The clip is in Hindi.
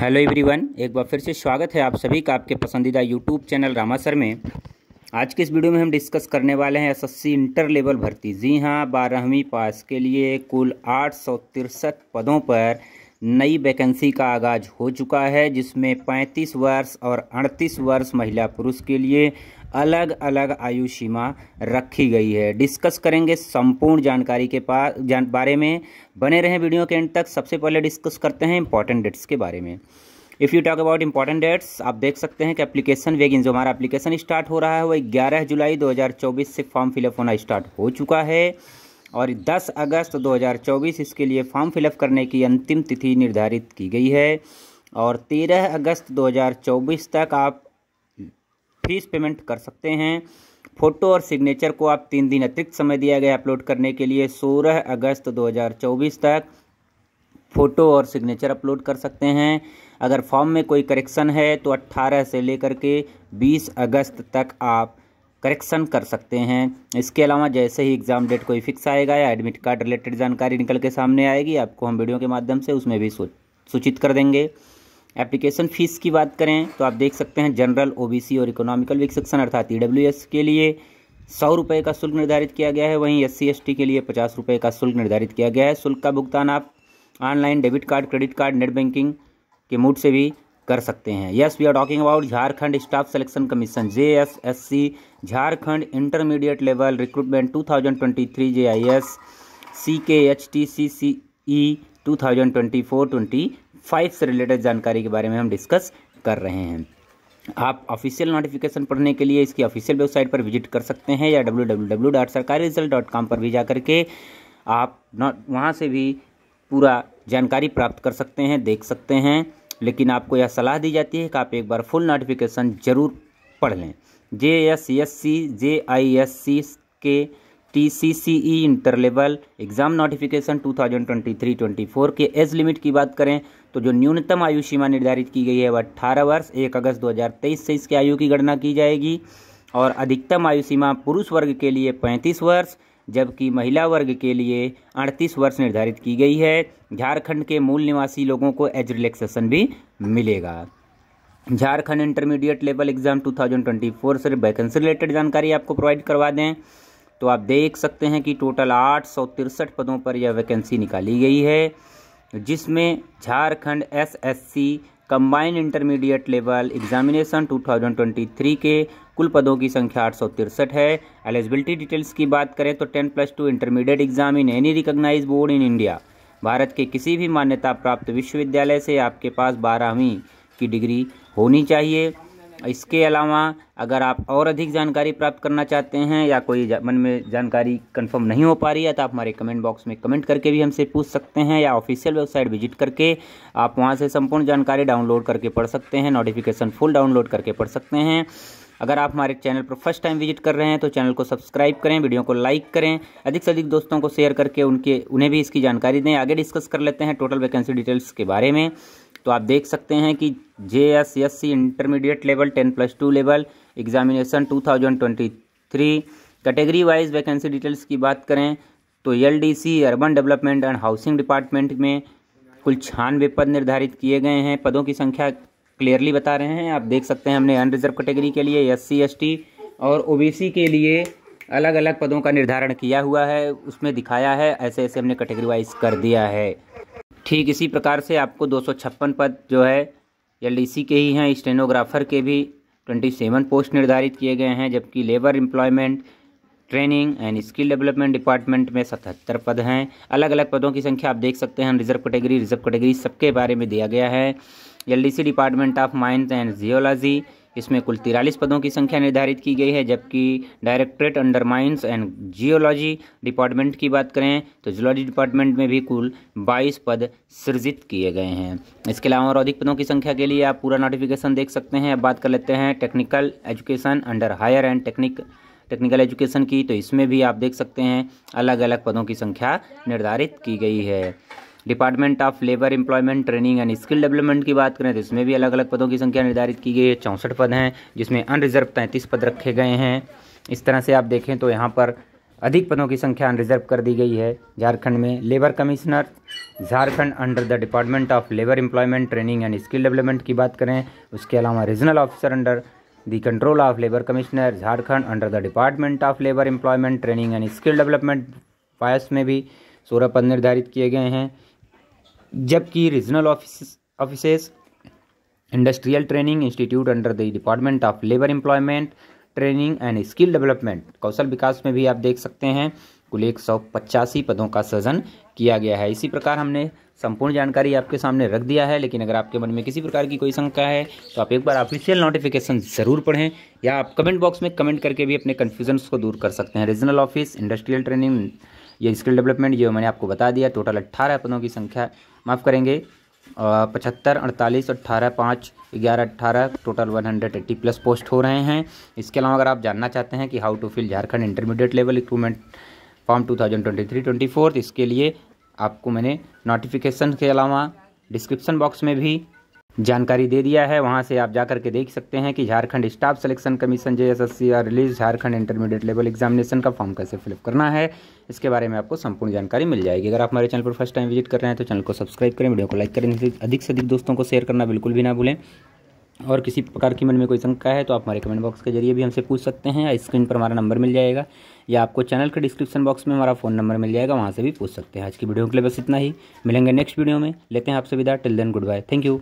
हेलो एवरीवन एक बार फिर से स्वागत है आप सभी का आपके पसंदीदा यूट्यूब चैनल रामासर में आज के इस वीडियो में हम डिस्कस करने वाले हैं एसएससी इंटर लेवल भर्ती जी हां बारहवीं पास के लिए कुल आठ सौ तिरसठ पदों पर नई वैकेंसी का आगाज हो चुका है जिसमें 35 वर्ष और 38 वर्ष महिला पुरुष के लिए अलग अलग आयु सीमा रखी गई है डिस्कस करेंगे संपूर्ण जानकारी के पास जान बारे में बने रहें वीडियो के एंड तक सबसे पहले डिस्कस करते हैं इंपॉर्टेंट डेट्स के बारे में if you talk about important dates आप देख सकते हैं कि एप्लीकेशन वेगिन जो हमारा एप्लीकेशन स्टार्ट हो रहा है वह ग्यारह जुलाई 2024 से फॉर्म फिलअप होना स्टार्ट हो चुका है और 10 अगस्त 2024 इसके लिए फॉर्म फिलअप करने की अंतिम तिथि निर्धारित की गई है और 13 अगस्त 2024 तक आप फीस पेमेंट कर सकते हैं फोटो और सिग्नेचर को आप तीन दिन अतिरिक्त समय दिया गया अपलोड करने के लिए 16 अगस्त 2024 तक फ़ोटो और सिग्नेचर अपलोड कर सकते हैं अगर फॉर्म में कोई करेक्शन है तो 18 से लेकर के 20 अगस्त तक आप करेक्शन कर सकते हैं इसके अलावा जैसे ही एग्ज़ाम डेट कोई फिक्स आएगा या एडमिट कार्ड रिलेटेड जानकारी निकल के सामने आएगी आपको हम वीडियो के माध्यम से उसमें भी सूचित कर देंगे एप्लीकेशन फ़ीस की बात करें तो आप देख सकते हैं जनरल ओबीसी और इकोनॉमिकल विक सेक्शन अर्थात ई के लिए सौ रुपये का शुल्क निर्धारित किया गया है वहीं एस सी के लिए पचास रुपये का शुल्क निर्धारित किया गया है शुल्क का भुगतान आप online debit card credit card net banking के मूड से भी कर सकते हैं yes we are talking about Jharkhand staff selection commission J S S C Jharkhand intermediate level recruitment two thousand twenty three J I S C K H T C C E two thousand twenty four twenty five से रिलेटेड जानकारी के बारे में हम डिस्कस कर रहे हैं आप ऑफिशियल नोटिफिकेशन पढ़ने के लिए इसकी ऑफिशियल वेबसाइट पर विजिट कर सकते हैं या डब्ल्यू पर भी जा करके आप वहाँ से भी पूरा जानकारी प्राप्त कर सकते हैं देख सकते हैं लेकिन आपको यह सलाह दी जाती है कि आप एक बार फुल नोटिफिकेशन ज़रूर पढ़ लें J S S C J I S C K T C C E inter level exam notification 2023-24 के एज लिमिट की बात करें तो जो न्यूनतम आयु सीमा निर्धारित की गई है वह अट्ठारह वर्ष एक अगस्त 2023 से इसके आयु की गणना की जाएगी और अधिकतम आयु सीमा पुरुष वर्ग के लिए पैंतीस वर्ष जबकि महिला वर्ग के लिए अड़तीस वर्ष निर्धारित की गई है झारखंड के मूल निवासी लोगों को एज रिलैक्सेशन भी मिलेगा झारखंड इंटरमीडिएट लेवल एग्ज़ाम 2024 से वैकेंसी रिलेटेड जानकारी आपको प्रोवाइड करवा दें तो आप देख सकते हैं कि टोटल आठ सौ तिरसठ पदों पर यह वैकेंसी निकाली गई है जिसमें Jharkhand SSC combined intermediate level examination 2023 के कुल पदों की संख्या आठ है एलिजिबिलिटी डिटेल्स की बात करें तो 10 plus two intermediate exam in any recognize board in India भारत के किसी भी मान्यता प्राप्त विश्वविद्यालय से आपके पास बारहवीं की डिग्री होनी चाहिए इसके अलावा अगर आप और अधिक जानकारी प्राप्त करना चाहते हैं या कोई मन में जानकारी कंफर्म नहीं हो पा रही है तो आप हमारे कमेंट बॉक्स में कमेंट करके भी हमसे पूछ सकते हैं या ऑफिशियल वेबसाइट विजिट करके आप वहाँ से संपूर्ण जानकारी डाउनलोड करके पढ़ सकते हैं नोटिफिकेशन फुल डाउनलोड करके पढ़ सकते हैं अगर आप हमारे चैनल पर फर्स्ट टाइम विजिट कर रहे हैं तो चैनल को सब्सक्राइब करें वीडियो को लाइक करें अधिक से अधिक दोस्तों को शेयर करके उनके उन्हें भी इसकी जानकारी दें आगे डिस्कस कर लेते हैं टोटल वैकेंसी डिटेल्स के बारे में तो आप देख सकते हैं कि J S S C intermediate level ten plus two level examination two thousand twenty three category wise vacancy details की बात करें तो L D C urban development and housing department में कुल छानवे पद निर्धारित किए गए हैं पदों की संख्या क्लियरली बता रहे हैं आप देख सकते हैं हमने अनरिजर्व कैटेगरी के लिए एस सी और ओ के लिए अलग अलग पदों का निर्धारण किया हुआ है उसमें दिखाया है ऐसे ऐसे हमने कैटेगरी वाइज कर दिया है ठीक इसी प्रकार से आपको दो पद जो है एल के ही हैं स्टेनोग्राफर के भी 27 पोस्ट निर्धारित किए गए हैं जबकि labour employment training and skill development department में सतहत्तर पद हैं अलग अलग पदों की संख्या आप देख सकते हैं रिजर्व कैटेगरी रिजर्व कैटेगरी सबके बारे में दिया गया है LDC department of mines and geology इसमें कुल तिरालीस पदों की संख्या निर्धारित की गई है जबकि directorate under mines and geology department की बात करें तो जियोलॉजी डिपार्टमेंट में भी कुल बाईस पद सृजित किए गए हैं इसके अलावा और अधिक पदों की संख्या के लिए आप पूरा नोटिफिकेशन देख सकते हैं अब बात कर लेते हैं technical education under higher and technique technical education की तो इसमें भी आप देख सकते हैं अलग अलग पदों की संख्या निर्धारित की गई है department of labour employment training and skill development की बात करें तो इसमें भी अलग अलग पदों की संख्या निर्धारित की गई है चौंसठ पद हैं जिसमें अनरिजर्व तैंतीस पद रखे गए हैं इस तरह से आप देखें तो यहाँ पर अधिक पदों की संख्या अनरिजर्व कर दी गई है झारखंड में labour commissioner Jharkhand under the department of labour employment training and skill development की बात करें उसके अलावा regional officer under the control of labour commissioner Jharkhand under the department of labour employment training and skill development पायस में भी सोलह पद निर्धारित किए गए हैं जबकि regional office office industrial training institute under the department of labour employment training and skill development कौशल विकास में भी आप देख सकते हैं कुल एक सौ पचासी पदों का सृजन किया गया है इसी प्रकार हमने संपूर्ण जानकारी आपके सामने रख दिया है लेकिन अगर आपके मन में किसी प्रकार की कोई शंका है तो आप एक बार ऑफिशियल नोटिफिकेशन ज़रूर पढ़ें या आप कमेंट बॉक्स में कमेंट करके भी अपने कन्फ्यूजन्स को दूर कर सकते हैं रीजनल ऑफिस इंडस्ट्रियल ट्रेनिंग ये स्किल डेवलपमेंट ये मैंने आपको बता दिया टोटल अट्ठारह पदों की संख्या माफ़ करेंगे पचहत्तर अड़तालीस अट्ठारह पाँच ग्यारह अट्ठारह total one hundred eighty plus post हो रहे हैं इसके अलावा अगर आप जानना चाहते हैं कि how to fill Jharkhand intermediate level recruitment form two thousand twenty three twenty fourth इसके लिए आपको मैंने नोटिफिकेशन के अलावा डिस्क्रिप्शन बॉक्स में भी जानकारी दे दिया है वहाँ से आप जा करके के देख सकते हैं कि Jharkhand staff selection commission J S S C R release Jharkhand intermediate level examination का फॉर्म कैसे फिलअप करना है इसके बारे में आपको संपूर्ण जानकारी मिल जाएगी अगर आप हमारे चैनल पर फर्स्ट टाइम विजिट कर रहे हैं तो चैनल को सब्सक्राइब करें वीडियो को लाइक करें अधिक से अधिक दोस्तों को शेयर करना बिल्कुल भी ना भूलें और किसी प्रकार की मन में कोई शंका है तो आप हमारे कमेंट बॉक्स के जरिए भी हमसे पूछ सकते हैं स्क्रीन पर हमारा नंबर मिल जाएगा या आपको चैनल के डिस्क्रिप्शन बॉक्स में हमारा फ़ोन नंबर मिल जाएगा वहाँ से भी पूछ सकते हैं आज की वीडियो के लिए बस इतना ही मिलेंगे नेक्स्ट वीडियो में लेते हैं आपसे विदा till then goodbye thank you